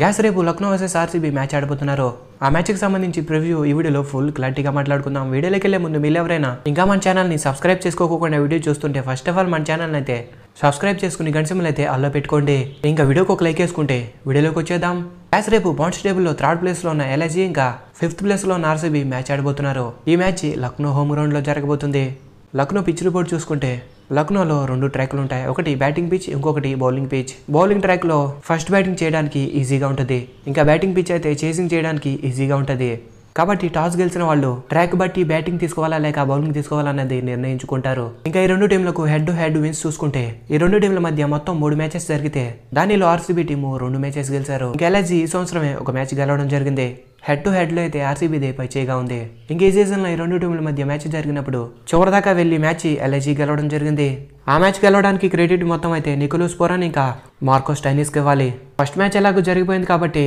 gas రేపు Lucknow versus RCB match ఆడబోతున్నారు ఆ మ్యాచ్కి సంబంధించి ప్రివ్యూ ఈ వీడియోలో ఫుల్ క్లారిటీగా మాట్లాడుకుందాం వీడియోలోకి వెళ్ళే ముందు మీరు ఎవరైనా ఇంకా మన ఛానల్ని సబ్స్క్రైబ్ చేసుకోకుండా వీడియో చూస్తుంటే ఫస్ట్ ఆఫ్ ఆల్ మన ఛానల్ అయితే సబ్స్క్రైబ్ చేసుకుని గంటసిమ్మలు అయితే అల్లో పెట్టుకోండి ఇంకా వీడియోకి ఒక లైక్ వేసుకుంటే వీడియోలోకి వచ్చేద్దాం గ్యాస్ రేపు పాయింట్స్ టేబుల్లో థర్డ్ ప్లేస్లో ఉన్న ఎల్ఐజీ ఇంకా ఫిఫ్త్ ప్లేస్లో ఉన్న ఆర్సీబీ మ్యాచ్ ఆడబోతున్నారు ఈ మ్యాచ్ లక్నో హోమ్ గ్రౌండ్లో జరగబోతుంది లక్నో పిచ్ రిపోర్ట్ చూసుకుంటే లక్నోలో రెండు ట్రాక్లు ఉంటాయి ఒకటి బ్యాటింగ్ పిచ్ ఇంకొకటి బౌలింగ్ పిచ్ బౌలింగ్ ట్రాక్లో ఫస్ట్ బ్యాటింగ్ చేయడానికి ఈజీగా ఉంటుంది ఇంకా బ్యాటింగ్ పిచ్ అయితే చేసింగ్ చేయడానికి ఈజీగా ఉంటుంది కాబట్టి టాస్ గెలిచిన వాళ్ళు ట్రాక్ బట్టి బ్యాటింగ్ తీసుకోవాలా లేక బౌలింగ్ తీసుకోవాలన్నది నిర్ణయించుకుంటారు ఇంకా ఈ రెండు టీంలకు హెడ్ టు హెడ్ విన్స్ చూసుకుంటే ఈ రెండు టీంల మధ్య మొత్తం మూడు మ్యాచెస్ జరిగితే దానిలో ఆర్సీబీ టీము రెండు మ్యాచెస్ గెలిచారు ఇంకా ఎలాజీ ఈ సంవత్సరమే ఒక మ్యాచ్ గెలవడం జరిగింది హెడ్ టు హెడ్లో అయితే ఆర్సీబీదే పైచేగా ఉంది ఇంకే సీజన్లో ఈ రెండు టీంల మధ్య మ్యాచ్ జరిగినప్పుడు చివరిదాకా వెళ్ళి మ్యాచ్ ఎల్ఐజీ గెలవడం జరిగింది ఆ మ్యాచ్ గెలవడానికి క్రెడిట్ మొత్తం అయితే నికోలస్ పోరాన్ ఇంకా మార్కోస్ టైనిస్కి ఇవ్వాలి ఫస్ట్ మ్యాచ్ ఎలాగో జరిగిపోయింది కాబట్టి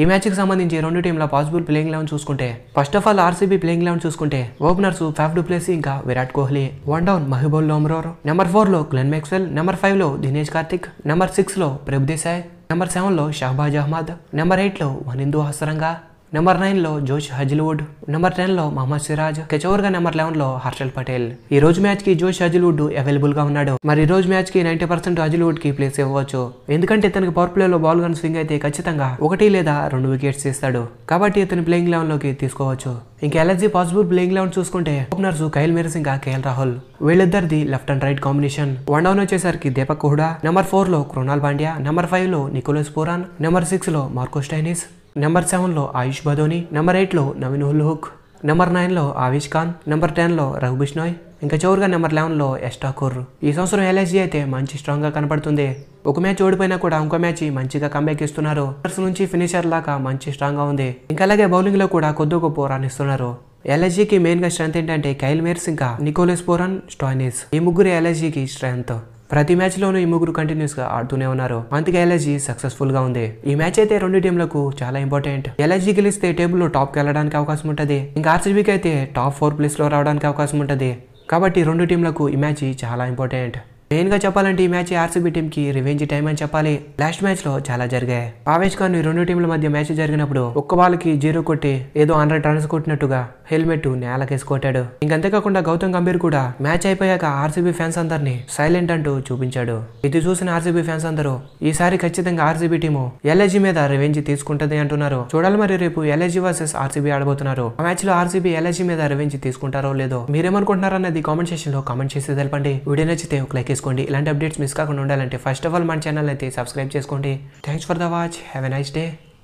ఈ మ్యాచ్కి సంబంధించి రెండు టీంల పాసిబుల్ ప్లేయింగ్ లెవెన్ చూసుకుంటే first of all RCB playing eleven చూసుకుంటే ఓపెనర్స్ ఫాఫ్ డుప్లేసీ ఇంకా Virat Kohli one down Mahipal Lomror number ఫోర్లో గ్లెన్ మెక్స్వెల్ నెంబర్ ఫైవ్ లో దినేష్ కార్తిక్ నెంబర్ సిక్స్లో ప్రభుదేశాయ్ నెంబర్ సెవెన్లో షహబాజ్ అహ్మద్ నెంబర్ ఎయిట్లో వనిందు హసరంగా నెంబర్ నైన్లో జోష్ హజిల్వుడ్ నెంబర్ టెన్లో మహమ్మద్ సిరాజ్ కెచోర్గా నెంబర్ లెవెన్లో హర్షల్ పటేల్ ఈ రోజు మ్యాచ్కి జోష్ హజిల్వుడ్ అవైలబుల్గా ఉన్నాడు మరి ఈ రోజు మ్యాచ్కి నైంటీ పర్సెంట్ హజిల్వుడ్కి ప్లేస్ ఇవ్వవచ్చు ఎందుకంటే ఇతనికి పవర్ ప్లేలో బాల్ గన్ స్వింగ్ అయితే ఖచ్చితంగా ఒకటి లేదా రెండు వికెట్స్ ఇస్తాడు కాబట్టి ఇతను ప్లేయింగ్ లెవెన్లోకి తీసుకోవచ్చు ఇంకా ఎలర్జీ పాసిబుల్ ప్లేయింగ్ లెవెన్ చూసుకుంటే ఓపెనర్స్ కైల్ మేరస్ ఇంకా కేఎల్ రాహుల్ వీళ్ళిద్దరిది left and right combination one down వచ్చేసరికి దీపక్ కుహుడా నెంబర్ ఫోర్లో క్రోనాల్ పాండ్యా నెంబర్ ఫైవ్లో నికోలస్ పోరాన్ నెంబర్ సిక్స్లో మార్కోస్ టైనిస్ నెంబర్ సెవెన్లో ఆయుష్ భదోని నెంబర్ ఎయిట్లో నవీన్ ఉల్ హుక్ నెంబర్ నైన్లో ఆవిష్ ఖాన్ నెంబర్ టెన్లో రఘు బిష్నోయ్ ఇంకా చివరిగా నెంబర్ లెవెన్లో ఎస్టాకూర్ ఈ సంవత్సరం ఎల్ఐసి అయితే మంచి స్ట్రాంగ్గా కనపడుతుంది ఒక మ్యాచ్ ఓడిపోయినా కూడా ఇంకో మ్యాచ్ మంచిగా కంబ్యాక్ ఇస్తున్నారు నుంచి ఫినిషర్ లాగా మంచి స్ట్రాంగ్గా ఉంది ఇంకా అలాగే బౌలింగ్లో కూడా కొద్ది గొప్ప రన్ ఇస్తున్నారు ఎల్ఐజీకి మెయిన్గా స్ట్రెంత్ ఏంటంటే కైల్ మేర్స్ ఇంకా నికోలెస్ పోరన్ స్టాయినిస్ ఈ ముగ్గురు ఎల్ఐజీకి స్ట్రెంత్ ప్రతి మ్యాచ్ లోనూ ఈ ముగ్గురు కంటిన్యూస్గా ఆడుతూనే ఉన్నారు అందుకే సక్సెస్ఫుల్ గా ఉంది ఈ మ్యాచ్ అయితే రెండు టీంలకు చాలా ఇంపార్టెంట్ ఎల్ఐజీ గెలిస్తే టేబుల్ టాప్ కి వెళ్ళడానికి అవకాశం ఉంటుంది ఇంకా ఆర్సీబీకి అయితే టాప్ ఫోర్ ప్లేస్ లో రావడానికి అవకాశం ఉంటుంది కాబట్టి రెండు టీంలకు ఈ మ్యాచ్ చాలా ఇంపార్టెంట్ మెయిన్ గా చెప్పాలంటే ఈ మ్యాచ్ ఆర్సీబీ టీమ్ కి రివెంజ్ టైం అని చెప్పాలి లాస్ట్ మ్యాచ్ లో చాలా జరిగాయి పావేజ్ ఖాన్ రెండు టీంల మధ్య మ్యాచ్ జరిగినప్పుడు ఒక్క బాల్కి జీరో కొట్టి ఏదో హండ్రెడ్ రన్స్ కొట్టినట్టుగా హెల్మెట్ నేలకేసి కొట్టాడు ఇంకంతేకాకుండా గౌతమ్ గంభీర్ కూడా మ్యాచ్ అయిపోయాక ఆర్సీబీ ఫ్యాన్స్ అందరినీ సైలెంట్ అంటూ చూపించాడు ఇది చూసిన ఆర్సీబీ ఫ్యాన్స్ అందరూ ఈసారి ఖచ్చితంగా ఆర్సీబీ టీమ్ ఎల్ఐజీ మీద రివెంజ్ తీసుకుంటది అంటున్నారు చూడాలి మరి రేపు ఎల్ఐజీ వర్సెస్ ఆర్సీబీ ఆడబోతున్నారు ఆ మ్యాచ్ లో ఆర్సీబీ ఎల్ఐజీ మీద రివెంజ్ తీసుకుంటారో లేదో అనేది కామెంట్ సెషన్ లో కామెంట్ చేసి తెలపండి వీడియో నచ్చితే ఒక లైక్ చేసుకోండి ఇలాంటి అప్డేట్స్ మిస్ కాకుండా ఉండాలంటే ఫస్ట్ ఆఫ్ ఆల్ మన ఛానల్ అయితే సబ్స్క్రైబ్ చేసుకోండి thanks for the watch have a nice day